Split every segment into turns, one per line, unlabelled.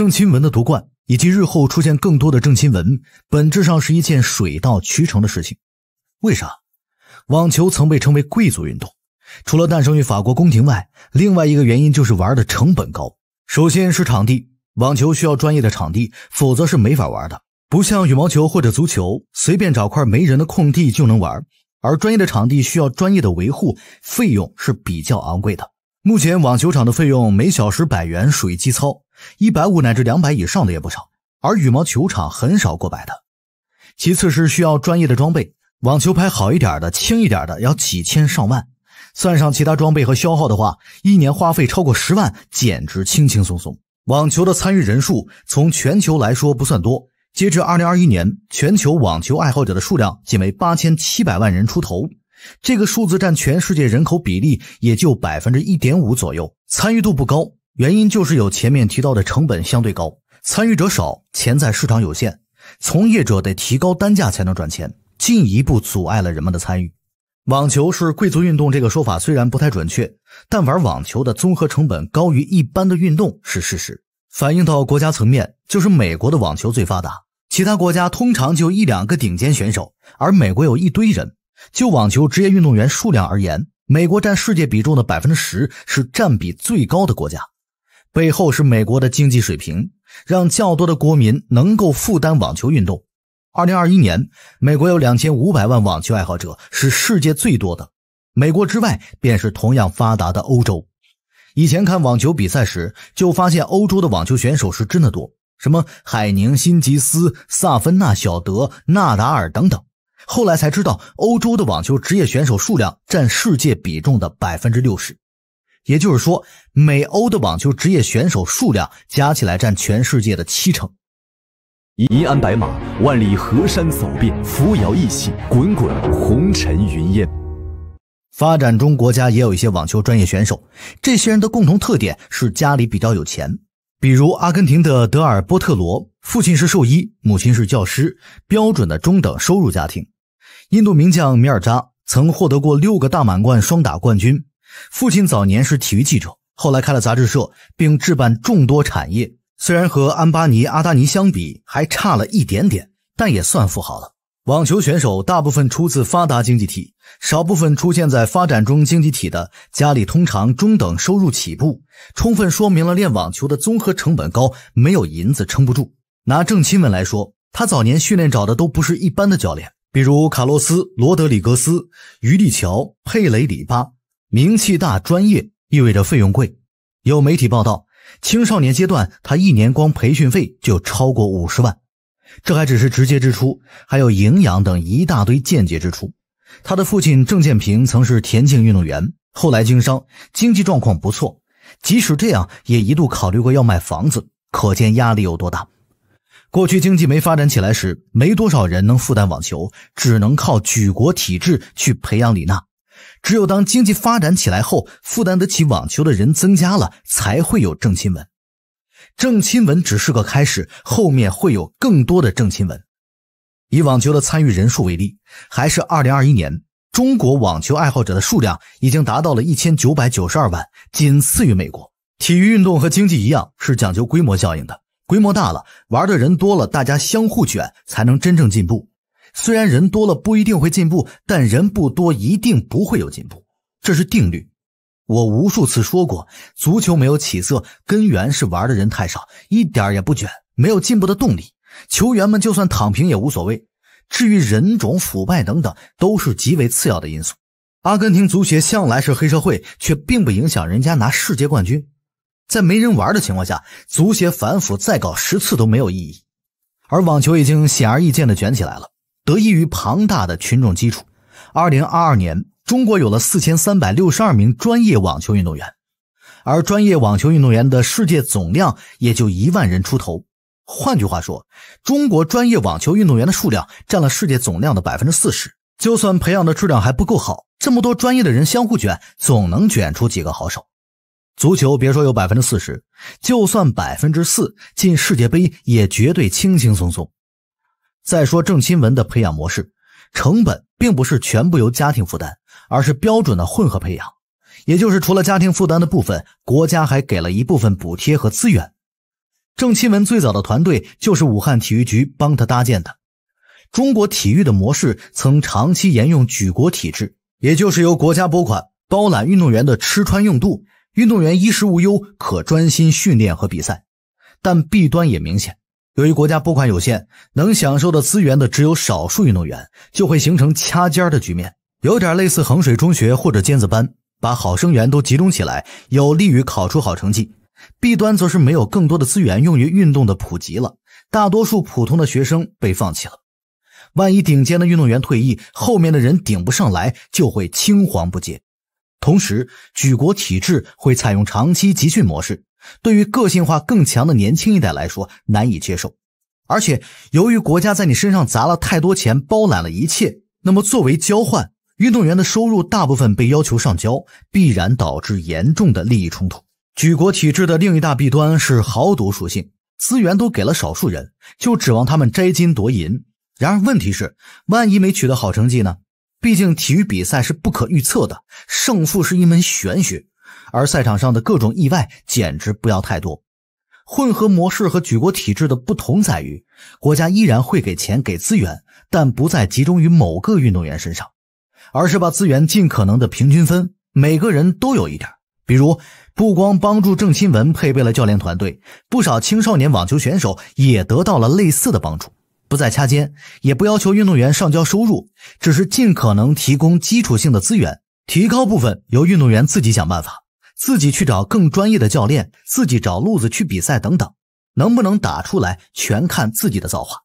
郑钦文的夺冠，以及日后出现更多的郑钦文，本质上是一件水到渠成的事情。为啥？网球曾被称为贵族运动，除了诞生于法国宫廷外，另外一个原因就是玩的成本高。首先是场地，网球需要专业的场地，否则是没法玩的。不像羽毛球或者足球，随便找块没人的空地就能玩。而专业的场地需要专业的维护，费用是比较昂贵的。目前网球场的费用每小时百元，属于基操。一百五乃至两百以上的也不少，而羽毛球场很少过百的。其次是需要专业的装备，网球拍好一点的、轻一点的要几千上万，算上其他装备和消耗的话，一年花费超过十万简直轻轻松松。网球的参与人数从全球来说不算多，截至二零二一年，全球网球爱好者的数量仅为八千七百万人出头，这个数字占全世界人口比例也就百分之一点五左右，参与度不高。原因就是有前面提到的成本相对高，参与者少，潜在市场有限，从业者得提高单价才能赚钱，进一步阻碍了人们的参与。网球是贵族运动这个说法虽然不太准确，但玩网球的综合成本高于一般的运动是事实。反映到国家层面，就是美国的网球最发达，其他国家通常就一两个顶尖选手，而美国有一堆人。就网球职业运动员数量而言，美国占世界比重的百分之十是占比最高的国家。背后是美国的经济水平，让较多的国民能够负担网球运动。二零二一年，美国有两千五百万网球爱好者，是世界最多的。美国之外，便是同样发达的欧洲。以前看网球比赛时，就发现欧洲的网球选手是真的多，什么海宁、辛吉斯、萨芬纳、小德、纳达尔等等。后来才知道，欧洲的网球职业选手数量占世界比重的百分之六十。也就是说，美欧的网球职业选手数量加起来占全世界的七成。一鞍白马，万里河山走遍，扶摇一起，滚滚红尘云烟。发展中国家也有一些网球专业选手，这些人的共同特点是家里比较有钱。比如阿根廷的德尔波特罗，父亲是兽医，母亲是教师，标准的中等收入家庭。印度名将米尔扎曾获得过六个大满贯双打冠军。父亲早年是体育记者，后来开了杂志社，并置办众多产业。虽然和安巴尼、阿达尼相比还差了一点点，但也算富豪了。网球选手大部分出自发达经济体，少部分出现在发展中经济体的家里，通常中等收入起步，充分说明了练网球的综合成本高，没有银子撑不住。拿正亲们来说，他早年训练找的都不是一般的教练，比如卡洛斯·罗德里格斯、于利乔、佩雷里巴。名气大、专业意味着费用贵。有媒体报道，青少年阶段他一年光培训费就超过五十万，这还只是直接支出，还有营养等一大堆间接支出。他的父亲郑建平曾是田径运动员，后来经商，经济状况不错。即使这样，也一度考虑过要卖房子，可见压力有多大。过去经济没发展起来时，没多少人能负担网球，只能靠举国体制去培养李娜。只有当经济发展起来后，负担得起网球的人增加了，才会有郑钦文。郑钦文只是个开始，后面会有更多的郑钦文。以网球的参与人数为例，还是二零二一年，中国网球爱好者的数量已经达到了一千九百九十二万，仅次于美国。体育运动和经济一样，是讲究规模效应的。规模大了，玩的人多了，大家相互卷，才能真正进步。虽然人多了不一定会进步，但人不多一定不会有进步，这是定律。我无数次说过，足球没有起色，根源是玩的人太少，一点也不卷，没有进步的动力。球员们就算躺平也无所谓。至于人种腐败等等，都是极为次要的因素。阿根廷足协向来是黑社会，却并不影响人家拿世界冠军。在没人玩的情况下，足协反腐再搞十次都没有意义。而网球已经显而易见的卷起来了。得益于庞大的群众基础，二零二二年，中国有了四千三百六十二名专业网球运动员，而专业网球运动员的世界总量也就一万人出头。换句话说，中国专业网球运动员的数量占了世界总量的百分之四十。就算培养的质量还不够好，这么多专业的人相互卷，总能卷出几个好手。足球别说有百分之四十，就算百分之四进世界杯也绝对轻轻松松。再说郑钦文的培养模式，成本并不是全部由家庭负担，而是标准的混合培养，也就是除了家庭负担的部分，国家还给了一部分补贴和资源。郑钦文最早的团队就是武汉体育局帮他搭建的。中国体育的模式曾长期沿用举国体制，也就是由国家拨款包揽运动员的吃穿用度，运动员衣食无忧，可专心训练和比赛，但弊端也明显。由于国家拨款有限，能享受的资源的只有少数运动员，就会形成掐尖儿的局面，有点类似衡水中学或者尖子班，把好生源都集中起来，有利于考出好成绩。弊端则是没有更多的资源用于运动的普及了，大多数普通的学生被放弃了。万一顶尖的运动员退役，后面的人顶不上来，就会青黄不接。同时，举国体制会采用长期集训模式。对于个性化更强的年轻一代来说难以接受，而且由于国家在你身上砸了太多钱，包揽了一切，那么作为交换，运动员的收入大部分被要求上交，必然导致严重的利益冲突。举国体制的另一大弊端是豪赌属性，资源都给了少数人，就指望他们摘金夺银。然而问题是，万一没取得好成绩呢？毕竟体育比赛是不可预测的，胜负是一门玄学。而赛场上的各种意外简直不要太多。混合模式和举国体制的不同在于，国家依然会给钱给资源，但不再集中于某个运动员身上，而是把资源尽可能的平均分，每个人都有一点。比如，不光帮助郑钦文配备了教练团队，不少青少年网球选手也得到了类似的帮助。不再掐尖，也不要求运动员上交收入，只是尽可能提供基础性的资源，提高部分由运动员自己想办法。自己去找更专业的教练，自己找路子去比赛等等，能不能打出来全看自己的造化。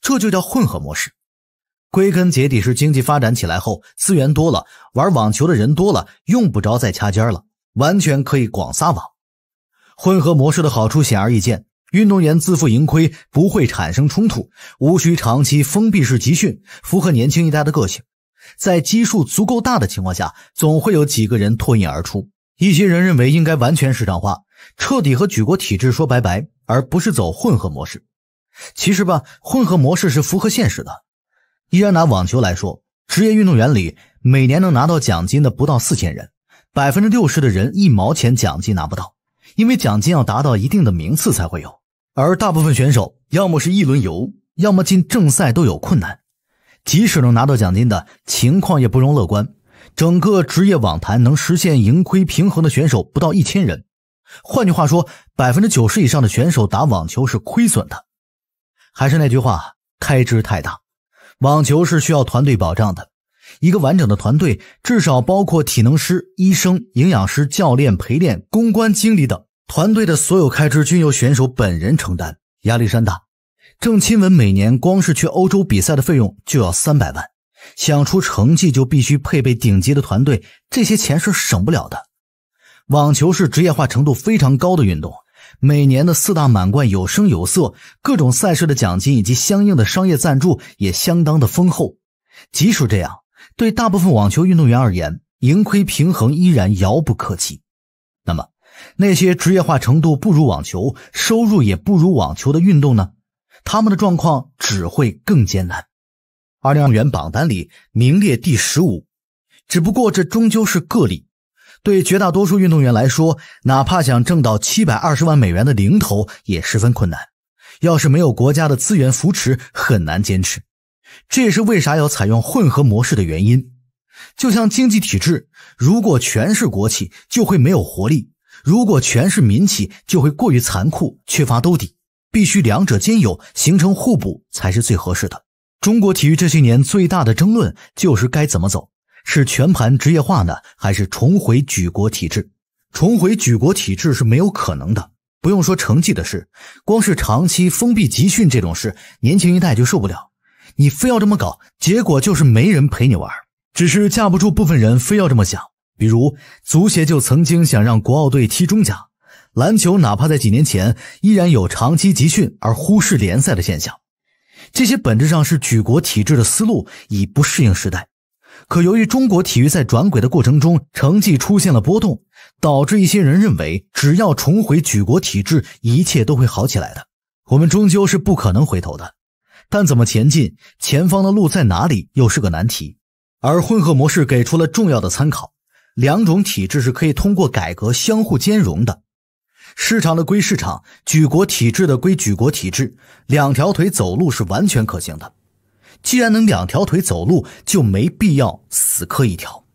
这就叫混合模式。归根结底是经济发展起来后，资源多了，玩网球的人多了，用不着再掐尖了，完全可以广撒网。混合模式的好处显而易见：运动员自负盈亏，不会产生冲突，无需长期封闭式集训，符合年轻一代的个性。在基数足够大的情况下，总会有几个人脱颖而出。一些人认为应该完全市场化，彻底和举国体制说拜拜，而不是走混合模式。其实吧，混合模式是符合现实的。依然拿网球来说，职业运动员里每年能拿到奖金的不到四千人，百分之六十的人一毛钱奖金拿不到，因为奖金要达到一定的名次才会有。而大部分选手要么是一轮游，要么进正赛都有困难，即使能拿到奖金的情况也不容乐观。整个职业网坛能实现盈亏平衡的选手不到一千人，换句话说，百分之九十以上的选手打网球是亏损的。还是那句话，开支太大。网球是需要团队保障的，一个完整的团队至少包括体能师、医生、营养师、教练、陪练、公关、经理等。团队的所有开支均由选手本人承担，压力山大。郑钦文每年光是去欧洲比赛的费用就要三百万。想出成绩就必须配备顶级的团队，这些钱是省不了的。网球是职业化程度非常高的运动，每年的四大满贯有声有色，各种赛事的奖金以及相应的商业赞助也相当的丰厚。即使这样，对大部分网球运动员而言，盈亏平衡依然遥不可及。那么，那些职业化程度不如网球、收入也不如网球的运动呢？他们的状况只会更艰难。二零二元榜单里名列第十五，只不过这终究是个例。对绝大多数运动员来说，哪怕想挣到七百二十万美元的零头，也十分困难。要是没有国家的资源扶持，很难坚持。这也是为啥要采用混合模式的原因。就像经济体制，如果全是国企，就会没有活力；如果全是民企，就会过于残酷，缺乏兜底。必须两者兼有，形成互补，才是最合适的。中国体育这些年最大的争论就是该怎么走，是全盘职业化呢，还是重回举国体制？重回举国体制是没有可能的。不用说成绩的事，光是长期封闭集训这种事，年轻一代就受不了。你非要这么搞，结果就是没人陪你玩。只是架不住部分人非要这么想，比如足协就曾经想让国奥队踢中甲，篮球哪怕在几年前依然有长期集训而忽视联赛的现象。这些本质上是举国体制的思路，已不适应时代。可由于中国体育在转轨的过程中，成绩出现了波动，导致一些人认为，只要重回举国体制，一切都会好起来的。我们终究是不可能回头的，但怎么前进，前方的路在哪里，又是个难题。而混合模式给出了重要的参考：两种体制是可以通过改革相互兼容的。市场的归市场，举国体制的归举国体制，两条腿走路是完全可行的。既然能两条腿走路，就没必要死磕一条。